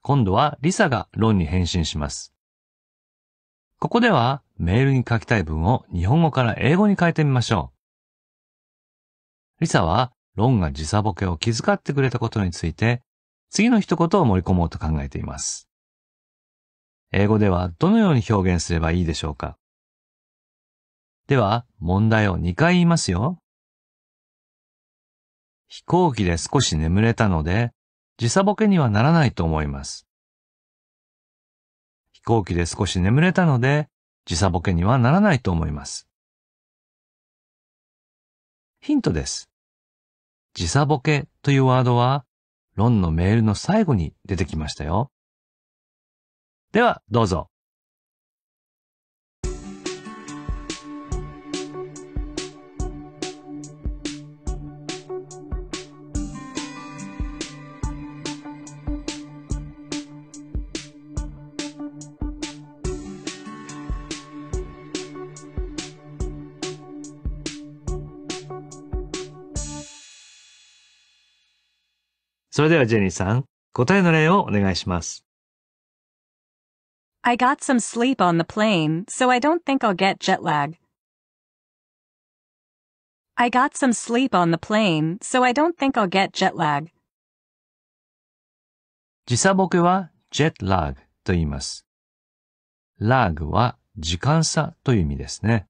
Speaker 1: 今度は Lisa がロンに返信します。ここではメールに書きたい文を日本語から英語に変えてみましょう。Lisa はロンが時差ボケを気遣ってくれたことについて次の一言を盛り込もうと考えています。英語ではどのように表現すればいいでしょうかでは、問題を2回言いますよ。飛行機で少し眠れたので、時差ボケにはならないと思います。飛行機で少し眠れたので、時差ボケにはならない
Speaker 4: と思います。ヒントです。
Speaker 1: 時差ボケというワードは、論のメールの最後に出てきましたよ。では、どうぞ。それではジェニーさん、答えの例をお願いします。
Speaker 3: I got some sleep on the plane, so I don't think I'll get jet
Speaker 4: lag. I got some sleep on the plane, so I don't think I'll get jet lag.
Speaker 1: 時差ボケは jet lag と言います。lag は時間差という意味ですね。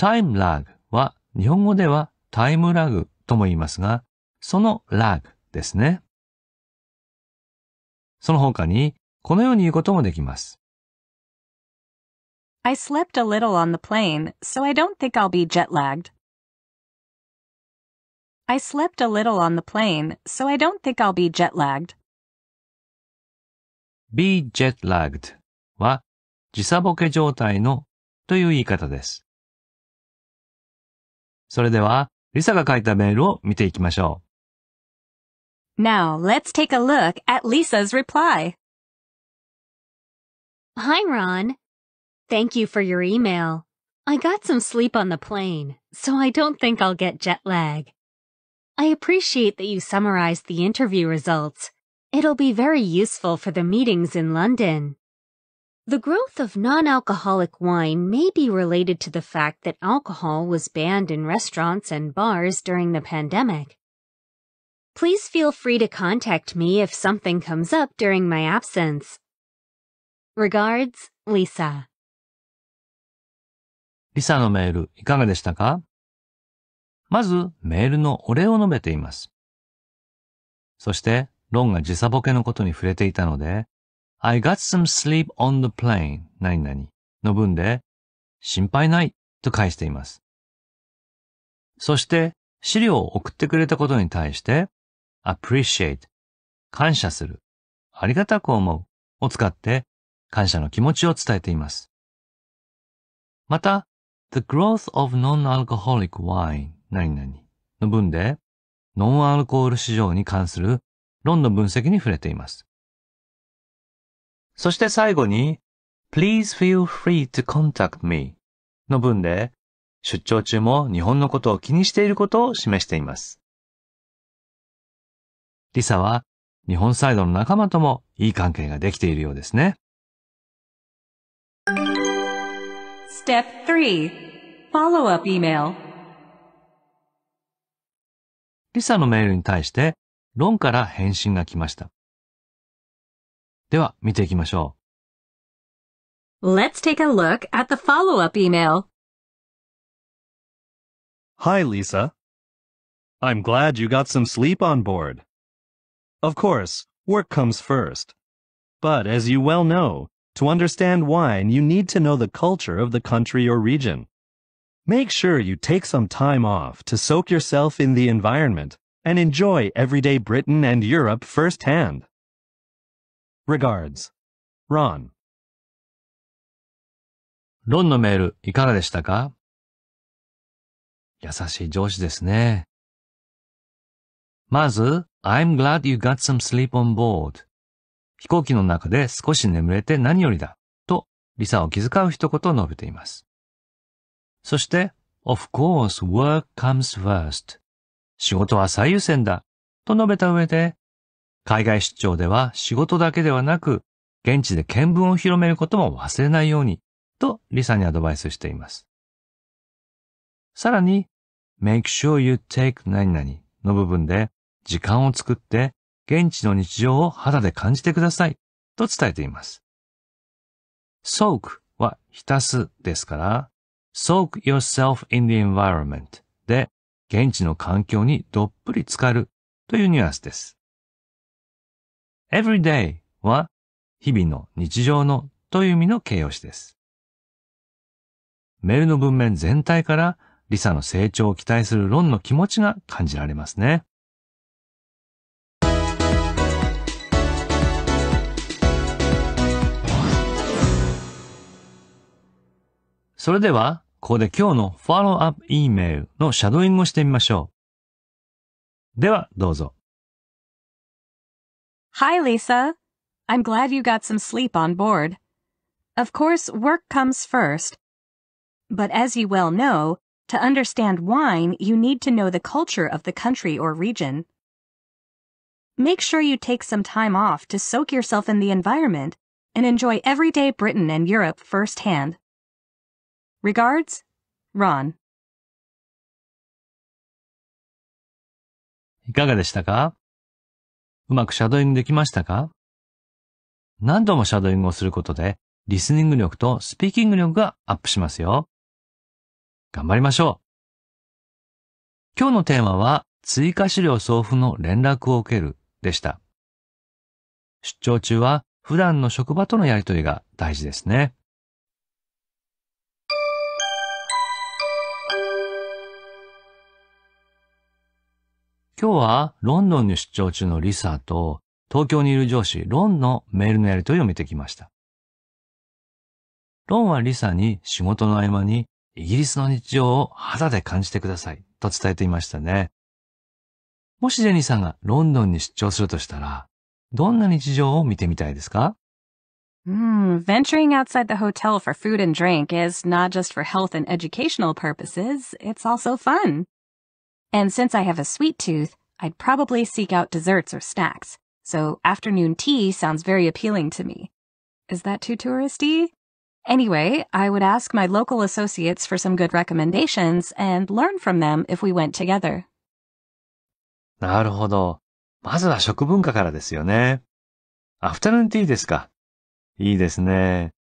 Speaker 1: time lag は日本語ではタイムラグ
Speaker 4: とも言いますが、その lag ですね。その他に、このように言うこともできます。I slept
Speaker 3: a little on the plane, so I don't think I'll be jet lagged. I slept a little on the plane, so I don't think I'll be jet lagged.
Speaker 1: be jet lagged は時差ボケ状態のという言い方です。それでは、リサが書いたメールを見ていきましょう。
Speaker 4: Now let's take a look at Lisa's
Speaker 6: reply. Hi, Ron. Thank you for your email. I got some sleep on the plane, so I don't think I'll get jet lag. I appreciate that you summarized the interview results. It'll be very useful for the meetings in London. The growth of non-alcoholic wine may be related to the fact that alcohol was banned in restaurants and bars during the pandemic. Please feel free to contact me if something comes up during my absence. Regards, Lisa.
Speaker 1: Lisa のメールいかがでしたかまずメールのお礼を述べています。そしてロンが時差ボケのことに触れていたので I got some sleep on the plane 何々の文で心配ないと返しています。そして資料を送ってくれたことに対して appreciate 感謝する、ありがたく思うを使って感謝の気持ちを伝えています。また、the growth of non-alcoholic wine 何々の文でノンアルコール市場に関する論の分析に触れています。そして最後に Please feel free to contact me の文で出張中も日本のことを気にしていることを示しています。リサは日本サイドの仲間ともいい関係ができているようですね。
Speaker 3: Step 3 Follow-up Email
Speaker 1: リサのメールに対してロンから返信が来ました。
Speaker 4: では見ていきましょう。Let's take a look at the follow-up email.
Speaker 7: Hi, Lisa. I'm glad you got some sleep on board. Of course, work comes first. But as you well know, to understand wine, you need to know the culture of the country or region. Make sure you take some time off to soak yourself in the environment and enjoy everyday Britain and Europe firsthand.
Speaker 4: Regards, Ron. ロンのメールいかがでしたか優しい上司ですね。
Speaker 1: まず、I'm glad you got some sleep on board. 飛行機の中で少し眠れて何よりだ。と、リサを気遣う一言を述べています。そして、Of course, work comes first. 仕事は最優先だ。と述べた上で、海外出張では仕事だけではなく、現地で見聞を広めることも忘れないように、とリサにアドバイスしています。さらに、make sure you take 何々の部分で、時間を作って現地の日常を肌で感じてくださいと伝えています。soak は浸すですから soak yourself in the environment で現地の環境にどっぷり浸かるというニュアンスです。everyday は日々の日常のという意味の形容詞です。メールの文面全体からリサの成長を期待する論の気持ちが感じられますね。それでは、ここで今日のフォローアップ E Lisa.
Speaker 3: I'm glad you got some sleep on board. Of course, work comes first. But as you well know, to understand wine, you need to know the culture of the country or region. Make sure you take some time off to soak yourself
Speaker 4: in the environment and enjoy everyday Britain and Europe firsthand. Regards, Ron.
Speaker 1: いかがでしたかうまくシャドウイングできましたか何度もシャドウイングをすることで、リスニング力とスピーキング力がアップしますよ。頑張りましょう。今日のテーマは、追加資料送付の連絡を受けるでした。出張中は普段の職場とのやりとりが大事ですね。今日はロンドンに出張中のリサと東京にいる上司ロンのメールのやり取りを見てきました。ロンはリサに仕事の合間にイギリスの日常を肌で感じてくださいと伝えていましたね。もしジェニーさんがロンドンに出張するとしたら、どんな日常を見てみたいですか
Speaker 3: Mm, venturing outside the hotel for food and drink is not just for health and educational purposes, it's also fun. And since I have a sweet tooth, I'd probably seek out desserts or snacks, so afternoon tea sounds very appealing to me. Is that too touristy? Anyway, I would ask my local associates for some good recommendations and learn from them if we went together.
Speaker 1: なるほど。まずは食文化からですよね。アフタヌーンティーですか。いいですね。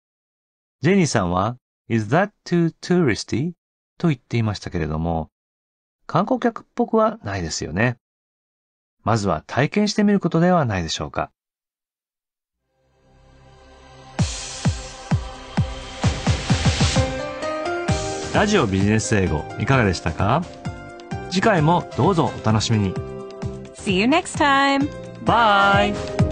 Speaker 1: ジェニーさんは、is that too touristy? と言っていましたけれども、観光客っぽくはないですよね。まずは体験してみることではないでしょうか。ラジオビジネス英語いかがでしたか次回もどうぞお楽しみに。
Speaker 3: See you next time! Bye!